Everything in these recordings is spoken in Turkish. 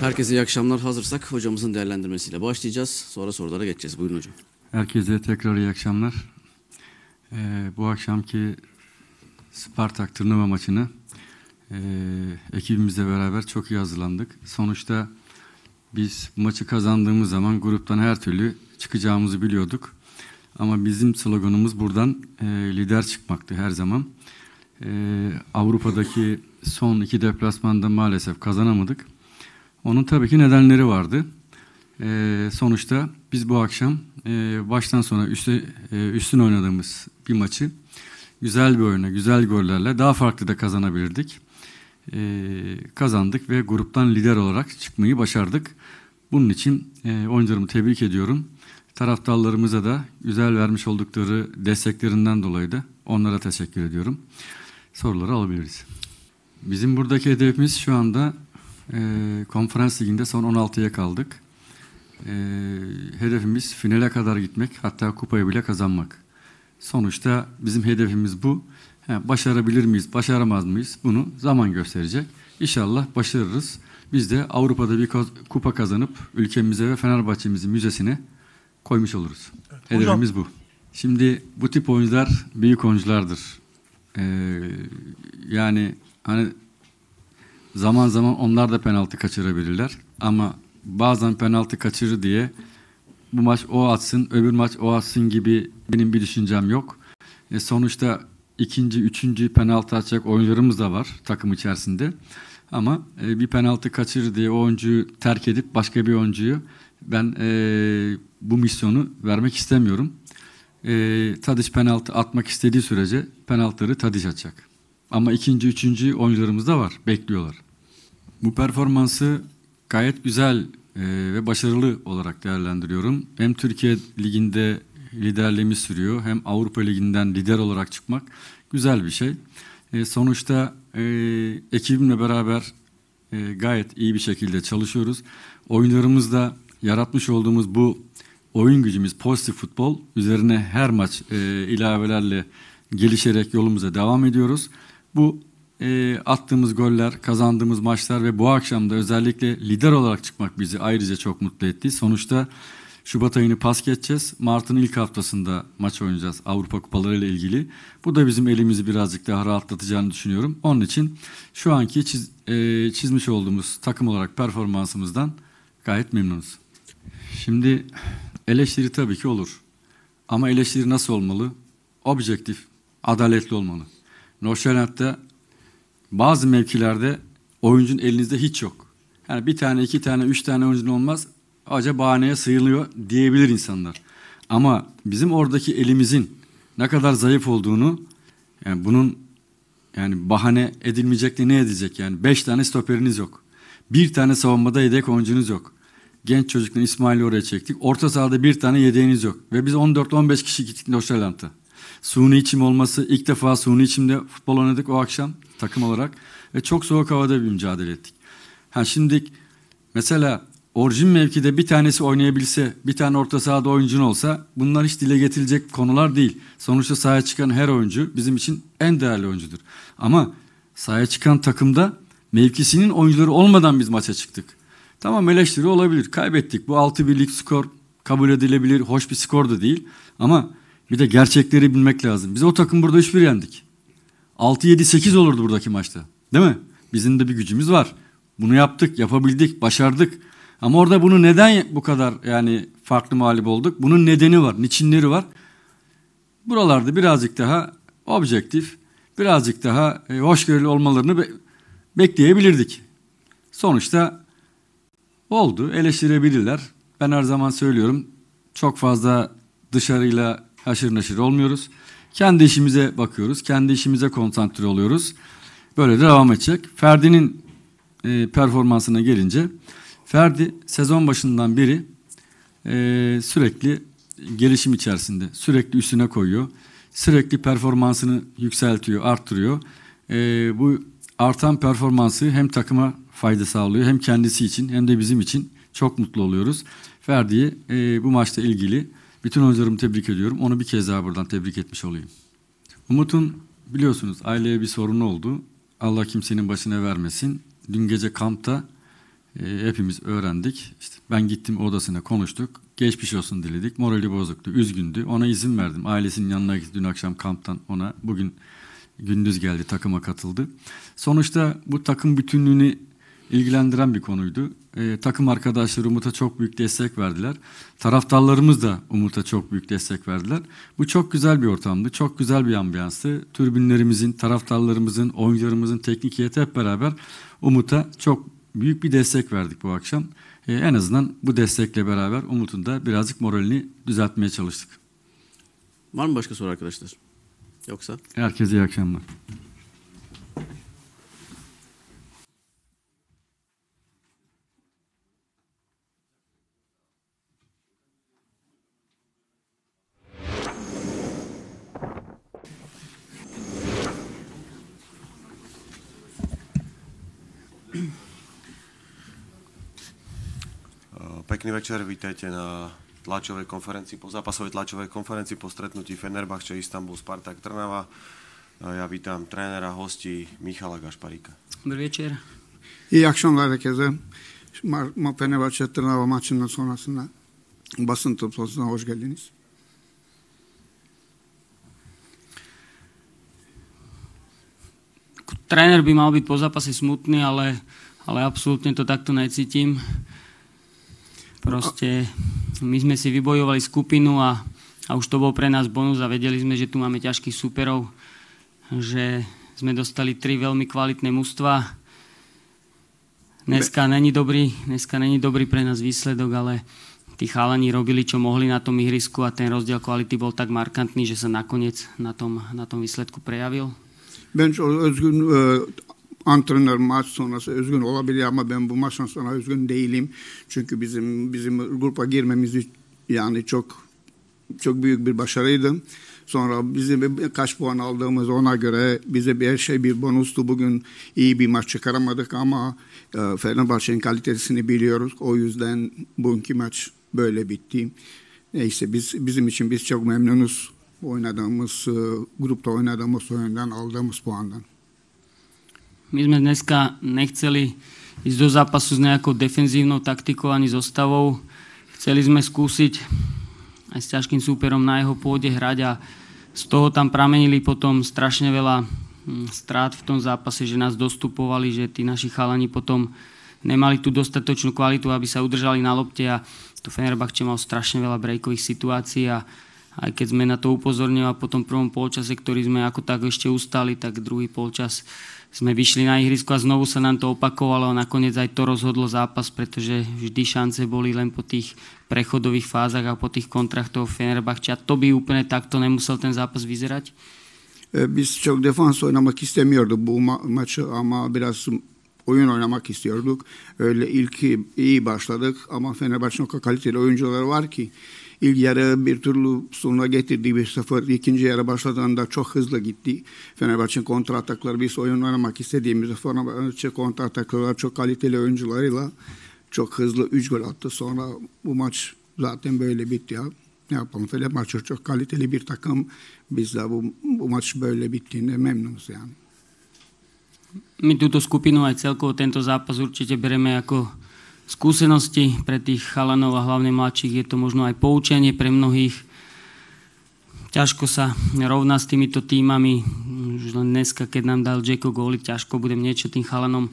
Herkese iyi akşamlar. Hazırsak hocamızın değerlendirmesiyle başlayacağız. Sonra sorulara geçeceğiz. Buyurun hocam. Herkese tekrar iyi akşamlar. Ee, bu akşamki Spartak turnuva maçını e, ekibimizle beraber çok iyi hazırlandık. Sonuçta biz maçı kazandığımız zaman gruptan her türlü çıkacağımızı biliyorduk. Ama bizim sloganımız buradan e, lider çıkmaktı her zaman. E, Avrupa'daki son iki deplasmanda maalesef kazanamadık. Onun tabii ki nedenleri vardı. E, sonuçta biz bu akşam e, baştan sona üstü, e, üstün oynadığımız bir maçı güzel bir oyuna, güzel gollerle daha farklı da kazanabilirdik. E, kazandık ve gruptan lider olarak çıkmayı başardık. Bunun için e, oyuncularımı tebrik ediyorum. Taraftarlarımıza da güzel vermiş oldukları desteklerinden dolayı da onlara teşekkür ediyorum. Soruları alabiliriz. Bizim buradaki hedefimiz şu anda e, konferans liginde son 16'ya kaldık. E, hedefimiz finale kadar gitmek, hatta kupayı bile kazanmak. Sonuçta bizim hedefimiz bu. Ha, başarabilir miyiz, başaramaz mıyız? Bunu zaman gösterecek. İnşallah başarırız. Biz de Avrupa'da bir kupa kazanıp ülkemize ve Fenerbahçe'mizin müzesine koymuş oluruz. Evet, Hedefimiz bu. Şimdi bu tip oyuncular büyük oyunculardır. Ee, yani hani Zaman zaman onlar da penaltı kaçırabilirler. Ama bazen penaltı kaçırı diye bu maç o atsın, öbür maç o atsın gibi benim bir düşüncem yok. E sonuçta ikinci, üçüncü penaltı atacak oyuncularımız da var takım içerisinde. Ama e, bir penaltı kaçırır diye o oyuncuyu terk edip başka bir oyuncuyu ben e, bu misyonu vermek istemiyorum. E, Tadiş penaltı atmak istediği sürece penaltıları Tadiş atacak. Ama ikinci, üçüncü oyuncularımız da var, bekliyorlar. Bu performansı gayet güzel e, ve başarılı olarak değerlendiriyorum. Hem Türkiye Ligi'nde liderliğimi sürüyor hem Avrupa Ligi'nden lider olarak çıkmak güzel bir şey. E, sonuçta e, ekibimle beraber gayet iyi bir şekilde çalışıyoruz. Oyunlarımızda yaratmış olduğumuz bu oyun gücümüz pozitif futbol üzerine her maç ilavelerle gelişerek yolumuza devam ediyoruz. Bu e, attığımız goller, kazandığımız maçlar ve bu akşam da özellikle lider olarak çıkmak bizi ayrıca çok mutlu etti. Sonuçta Şubat ayını pas geçeceğiz. Mart'ın ilk haftasında maç oynayacağız Avrupa Kupaları ile ilgili. Bu da bizim elimizi birazcık daha rahatlatacağını düşünüyorum. Onun için şu anki çiz, e, çizmiş olduğumuz takım olarak performansımızdan gayet memnunuz. Şimdi eleştiri tabii ki olur. Ama eleştiri nasıl olmalı? Objektif, adaletli olmalı. Noşenat'ta bazı mevkilerde oyuncun elinizde hiç yok. Yani bir tane, iki tane, üç tane oyuncun olmaz. Acaba bahaneye sığınıyor diyebilir insanlar. Ama bizim oradaki elimizin ne kadar zayıf olduğunu yani bunun yani bahane edilmeyecek de ne edecek yani. Beş tane stoperiniz yok. Bir tane savunmada yedek oyuncunuz yok. Genç çocuktan İsmail'i oraya çektik. Orta sahada bir tane yedeğiniz yok. Ve biz 14-15 kişi gittik Noşalant'a. Suni içim olması ilk defa suni içimde futbol oynadık o akşam takım olarak ve çok soğuk havada bir mücadele ettik. Ha şimdi mesela orijin mevkide bir tanesi oynayabilse, bir tane orta sahada oyuncun olsa bunlar hiç dile getirilecek konular değil. Sonuçta sahaya çıkan her oyuncu bizim için en değerli oyuncudur. Ama sahaya çıkan takımda mevkisinin oyuncuları olmadan biz maça çıktık. Tamam eleştiri olabilir. Kaybettik. Bu 6-1'lik skor kabul edilebilir. Hoş bir skor da değil. Ama bir de gerçekleri bilmek lazım. Biz o takım burada 3-1 yendik. 6-7-8 olurdu buradaki maçta. Değil mi? Bizim de bir gücümüz var. Bunu yaptık, yapabildik, başardık. Ama orada bunu neden bu kadar yani farklı mağlup olduk? Bunun nedeni var, niçinleri var. Buralarda birazcık daha objektif, birazcık daha e, hoşgörülü olmalarını be- bekleyebilirdik. Sonuçta oldu, eleştirebilirler. Ben her zaman söylüyorum, çok fazla dışarıyla haşır neşir olmuyoruz. Kendi işimize bakıyoruz. Kendi işimize konsantre oluyoruz. Böyle de devam edecek. Ferdi'nin e, performansına gelince Ferdi sezon başından beri e, sürekli gelişim içerisinde. Sürekli üstüne koyuyor. Sürekli performansını yükseltiyor, arttırıyor. E, bu artan performansı hem takıma fayda sağlıyor hem kendisi için hem de bizim için çok mutlu oluyoruz. Ferdi'yi e, bu maçla ilgili bütün hocalarımı tebrik ediyorum. Onu bir kez daha buradan tebrik etmiş olayım. Umut'un biliyorsunuz aileye bir sorun oldu. Allah kimsenin başına vermesin. Dün gece kampta e, hepimiz öğrendik. İşte ben gittim odasına konuştuk. Geçmiş olsun diledik. Morali bozuktu, üzgündü. Ona izin verdim. Ailesinin yanına gitti dün akşam kamptan ona. Bugün gündüz geldi, takıma katıldı. Sonuçta bu takım bütünlüğünü ilgilendiren bir konuydu e, takım arkadaşları Umut'a çok büyük destek verdiler. Taraftarlarımız da Umut'a çok büyük destek verdiler. Bu çok güzel bir ortamdı, çok güzel bir ambiyanstı. Türbünlerimizin, taraftarlarımızın, oyuncularımızın, teknik heyeti hep beraber Umut'a çok büyük bir destek verdik bu akşam. E, en azından bu destekle beraber Umut'un da birazcık moralini düzeltmeye çalıştık. Var mı başka soru arkadaşlar? Yoksa? Herkese iyi akşamlar. Eh, pekný večer, vítajte na tlačovej konferencii, po zápasovej tlačovej konferencii po stretnutí Fenerbahče, Istanbul, Spartak, Trnava. Eh, ja vítam trénera, hostí Michala Gašparíka. Dobrý večer. Jak som İyi akşamlar herkese. Fenerbahçe Tırnava maçından sonrasında basın toplantısına hoş geldiniz. tréner by mal byť po zápase smutný, ale, ale absolútne to takto necítim. Proste my sme si vybojovali skupinu a, a už to bol pre nás bonus a vedeli sme, že tu máme ťažkých superov, že sme dostali tri veľmi kvalitné mužstva. Dneska není dobrý, dneska není dobrý pre nás výsledok, ale tí chalani robili, čo mohli na tom ihrisku a ten rozdiel kvality bol tak markantný, že sa nakoniec na tom, na tom výsledku prejavil. Ben çok özgün e, antrenör maç sonrası özgün olabilir ama ben bu maçtan sonra özgün değilim. Çünkü bizim bizim grupa girmemiz yani çok çok büyük bir başarıydı. Sonra bizim kaç puan aldığımız ona göre bize bir her şey bir bonustu. Bugün iyi bir maç çıkaramadık ama e, Fenerbahçe'nin kalitesini biliyoruz. O yüzden bugünkü maç böyle bitti. Neyse biz bizim için biz çok memnunuz. oynadığımız, e, grupta oynadığımız oyundan aldığımız puandan. My sme dneska nechceli ísť do zápasu s nejakou defenzívnou taktikou ani zostavou. Chceli sme skúsiť aj s ťažkým súperom na jeho pôde hrať a z toho tam pramenili potom strašne veľa mm, strát v tom zápase, že nás dostupovali, že tí naši chalani potom nemali tú dostatočnú kvalitu, aby sa udržali na lopte a to Fenerbahče mal strašne veľa brejkových situácií a aj keď sme na to upozornili a po tom prvom polčase, ktorý sme ako tak ešte ustali, tak druhý polčas sme vyšli na ihrisko a znovu sa nám to opakovalo a nakoniec aj to rozhodlo zápas, pretože vždy šance boli len po tých prechodových fázach a po tých kontraktov toho Fenerbahča. to by úplne takto nemusel ten zápas vyzerať? Biz çok defans oynamak istemiyorduk a ma- maçı ama biraz oyun oynamak istiyorduk. Öyle ilk iyi başladık a Fenerbahçe'nin o kaliteli oyuncuları var ki İlk yarı bir türlü sonuna getirdi 1-0. İkinci yarı başladığında çok hızlı gitti. Fenerbahçe'nin kontra atakları biz oyun oynamak istediğimizde Fenerbahçe kontra atakları çok kaliteli oyuncularıyla çok hızlı 3 gol attı. Sonra bu maç zaten böyle bitti ya. Ne yapalım Fenerbahçe çok kaliteli bir takım. Biz de bu, bu maç böyle bittiğinde memnunuz yani. My túto skupinu aj celkovo tento zápas určite bereme ako skúsenosti pre tých chalanov a hlavne mladších. Je to možno aj poučenie pre mnohých. Ťažko sa rovná s týmito týmami. že len dneska, keď nám dal Jacko góly, ťažko budem niečo tým chalanom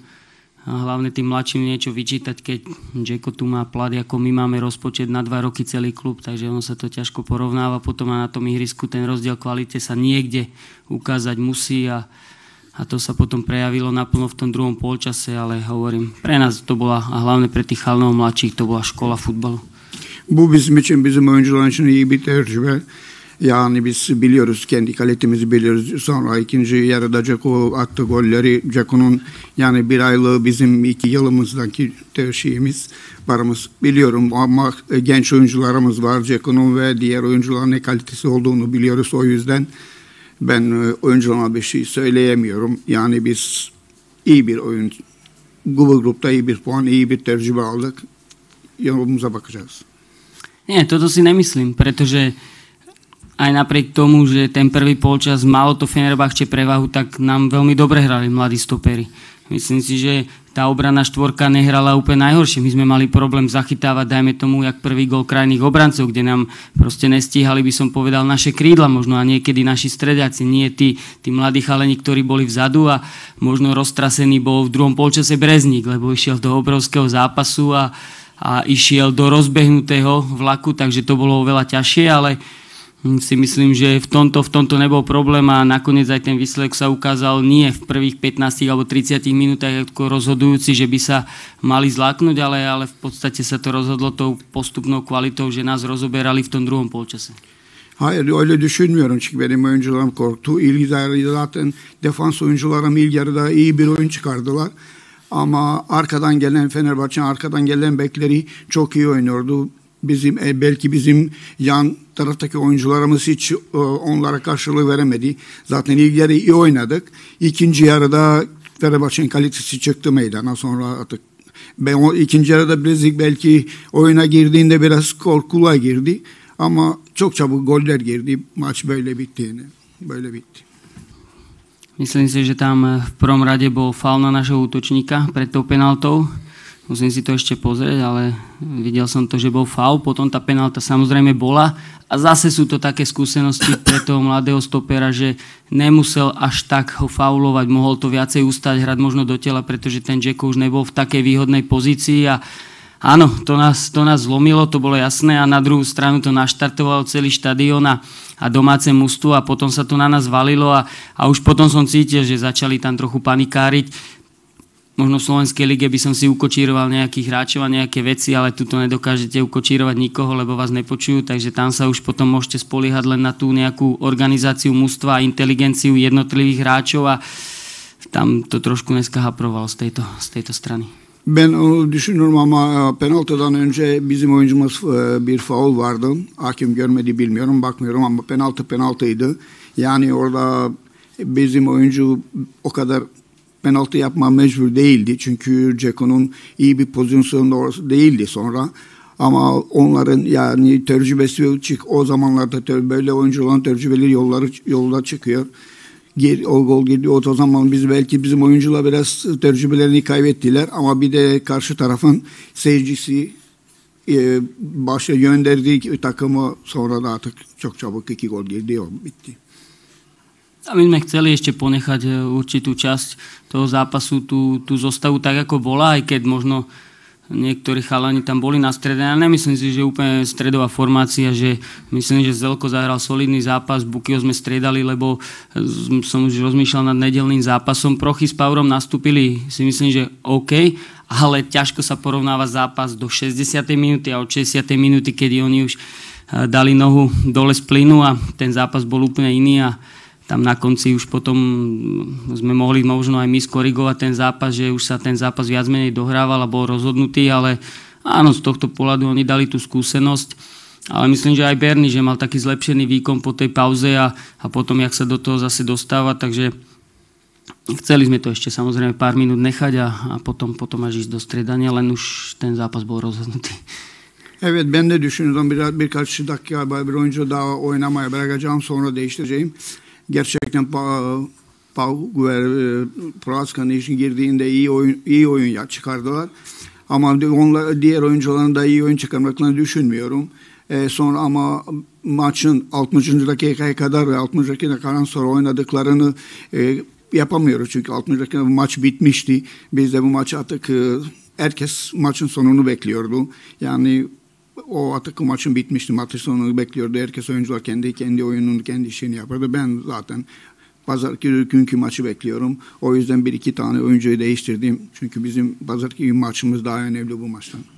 a hlavne tým mladším niečo vyčítať, keď Jacko tu má plat, ako my máme rozpočet na dva roky celý klub, takže ono sa to ťažko porovnáva. Potom a na tom ihrisku ten rozdiel kvalite sa niekde ukázať musí a a to sa potom prejavilo naplno v tom druhom polčase, ale hovorím, pre nás to bola, a hlavne pre tých chalanov mladších, to bola şkola futbolu. Bu bizim için, bizim oyuncular için iyi bir tecrübe. Yani biz biliyoruz, kendi kalitemizi biliyoruz. Sonra ikinci yarıda Ceko attı golleri. Ceko'nun yani bir aylığı bizim iki yılımızdaki şeyimiz, varımız. Biliyorum ama genç oyuncularımız var. Ceko'nun ve diğer oyuncuların ne kalitesi olduğunu biliyoruz. O yüzden Ben e, oyunculuğuma bir şey söyleyemiyorum. Yani biz iyi bir oyun, Google Group'ta iyi bir puan, iyi bir tercüme aldık. Yolumuza bakacağız. Nie, toto si nemyslím, pretože aj napriek tomu, že ten prvý polčas malo to Fenerbahče prevahu, tak nám veľmi dobre hrali mladí stopery. Myslím si, že tá obrana štvorka nehrala úplne najhoršie. My sme mali problém zachytávať, dajme tomu, jak prvý gol krajných obrancov, kde nám proste nestíhali, by som povedal, naše krídla možno a niekedy naši stredáci, nie tí, tí mladí chalení, ktorí boli vzadu a možno roztrasený bol v druhom polčase Brezník, lebo išiel do obrovského zápasu a, a išiel do rozbehnutého vlaku, takže to bolo oveľa ťažšie, ale Hm, si myslím, že v tomto, v tomto nebol problém a nakoniec aj ten výsledok sa ukázal nie v prvých 15 alebo 30 minútach ako rozhodujúci, že by sa mali zláknuť, ale, ale v podstate sa to rozhodlo tou postupnou kvalitou, že nás rozoberali v tom druhom polčase. Hayır öyle düşünmüyorum çünkü benim oyuncularım korktu. İlgilerdi zaten defans oyuncularım ilk yarıda iyi bir oyun çıkardılar. Ama arkadan gelen Fenerbahçe'nin arkadan gelen bekleri çok iyi oynuyordu. bizim e, belki bizim yan taraftaki oyuncularımız hiç e, onlara karşılığı veremedi. Zaten ilk yarı iyi oynadık. İkinci yarıda Fenerbahçe'nin kalitesi çıktı meydana. Sonra artık ben o ikinci yarıda Brezik belki oyuna girdiğinde biraz korkula girdi. Ama çok çabuk goller girdi. Maç böyle bitti bittiğini. Böyle bitti. Myslím si, že tam eh, v prvom rade bol faul na našeho útočníka pred tou penaltou. Musím si to ešte pozrieť, ale videl som to, že bol faul, potom tá penálta samozrejme bola a zase sú to také skúsenosti pre toho mladého stopera, že nemusel až tak ho faulovať, mohol to viacej ustať, hrať možno do tela, pretože ten Jacko už nebol v takej výhodnej pozícii a áno, to nás, to nás zlomilo, to bolo jasné a na druhú stranu to naštartovalo celý štadión a, a domáce mustu a potom sa to na nás valilo a, a už potom som cítil, že začali tam trochu panikáriť Možno v Slovenskej lige by som si ukočíroval nejakých hráčov a nejaké veci, ale tu to nedokážete ukočírovať nikoho, lebo vás nepočujú, takže tam sa už potom môžete spoliehať len na tú nejakú organizáciu mústva a inteligenciu jednotlivých hráčov a tam to trošku dneska haprovalo z tejto, z tejto strany. Ben o düşünürüm ama dan önce bizim oyuncumuz e, bir faul vardı. Hakim görmedi bilmiyorum bakmıyorum ama penaltı penaltıydı. Yani orada bizim oyuncu o kadar penaltı yapma mecbur değildi. Çünkü Ceko'nun iyi bir pozisyonda değildi sonra. Ama onların yani tecrübesi çık o zamanlarda böyle oyuncuların tecrübeli yolları yolda çıkıyor. Gir, o gol girdi o zaman biz belki bizim oyuncular biraz tecrübelerini kaybettiler ama bir de karşı tarafın seyircisi e, başa gönderdiği takımı sonra da artık çok çabuk iki gol girdi geliyor bitti. A my sme chceli ešte ponechať e, určitú časť toho zápasu, tú, tú zostavu tak, ako bola, aj keď možno niektorí chalani tam boli na strede. Ja nemyslím si, že úplne stredová formácia, že myslím, že Zelko zahral solidný zápas, Bukio sme striedali, lebo e, som už rozmýšľal nad nedelným zápasom. Prochy s Paurom nastúpili, si myslím, že OK, ale ťažko sa porovnáva zápas do 60. minúty a od 60. minúty, kedy oni už e, dali nohu dole z plynu a ten zápas bol úplne iný a tam na konci už potom sme mohli možno aj my skorigovať ten zápas, že už sa ten zápas viac menej dohrával a bol rozhodnutý, ale áno, z tohto pohľadu oni dali tú skúsenosť. Ale myslím, že aj Berni, že mal taký zlepšený výkon po tej pauze a, a potom, jak sa do toho zase dostáva, takže chceli sme to ešte samozrejme pár minút nechať a, a potom, potom až ísť do stredania, len už ten zápas bol rozhodnutý. Evet ben de düşünüyordum bir, birkaç dakika boyunca daha oynamaya bırakacağım sonra değiştireceğim. gerçekten Pau e, Proaskan'ın için girdiğinde iyi oyun iyi oyun ya çıkardılar. Ama onlar diğer oyuncuların da iyi oyun çıkarmaklarını düşünmüyorum. E, sonra ama maçın 60. dakikaya kadar ve 60. dakikadan sonra oynadıklarını e, yapamıyoruz. Çünkü 60 dakika maç bitmişti. Biz de bu maçı artık e, herkes maçın sonunu bekliyordu. Yani o Atakum maçın bitmişti. Maçın sonunu bekliyordu. Herkes oyuncular kendi kendi oyununu kendi işini yapardı. Ben zaten pazartesi günkü maçı bekliyorum. O yüzden bir iki tane oyuncuyu değiştirdim. Çünkü bizim pazartesi maçımız daha önemli bu maçtan.